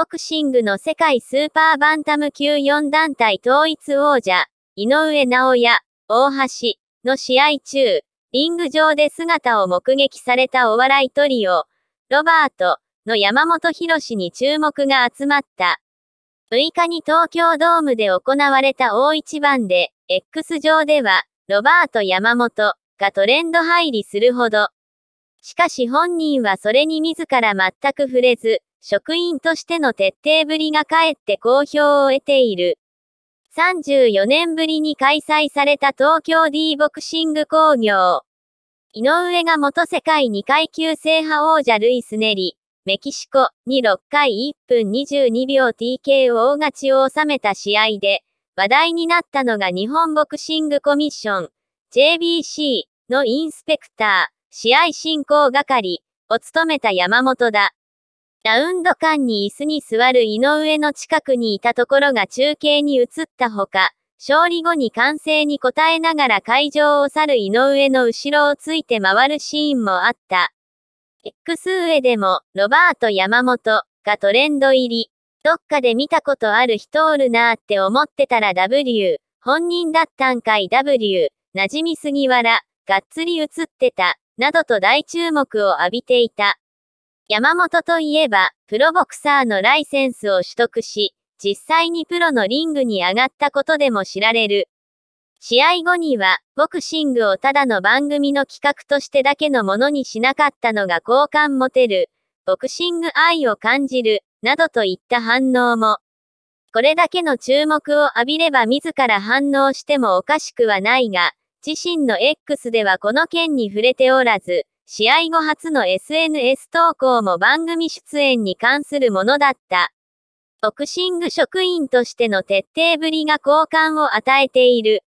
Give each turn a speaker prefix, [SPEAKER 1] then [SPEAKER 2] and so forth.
[SPEAKER 1] ボクシングの世界スーパーバンタム級4団体統一王者、井上直也、大橋の試合中、リング上で姿を目撃されたお笑いトリオ、ロバートの山本博士に注目が集まった。6日に東京ドームで行われた大一番で、X 上では、ロバート山本がトレンド入りするほど。しかし本人はそれに自ら全く触れず、職員としての徹底ぶりがかえって好評を得ている。34年ぶりに開催された東京 D ボクシング工業。井上が元世界2階級制覇王者ルイスネリ、メキシコに6回1分22秒 TKO 勝ちを収めた試合で、話題になったのが日本ボクシングコミッション、JBC のインスペクター、試合進行係を務めた山本だ。ラウンド間に椅子に座る井上の近くにいたところが中継に移ったほか、勝利後に歓声に応えながら会場を去る井上の後ろをついて回るシーンもあった。X 上でも、ロバート山本がトレンド入り。どっかで見たことある人おるなーって思ってたら W、本人だったんかい W、馴染みすぎわら、がっつり映ってた、などと大注目を浴びていた。山本といえば、プロボクサーのライセンスを取得し、実際にプロのリングに上がったことでも知られる。試合後には、ボクシングをただの番組の企画としてだけのものにしなかったのが好感持てる、ボクシング愛を感じる、などといった反応も。これだけの注目を浴びれば自ら反応してもおかしくはないが、自身の X ではこの件に触れておらず、試合後初の SNS 投稿も番組出演に関するものだった。ボクシング職員としての徹底ぶりが好感を与えている。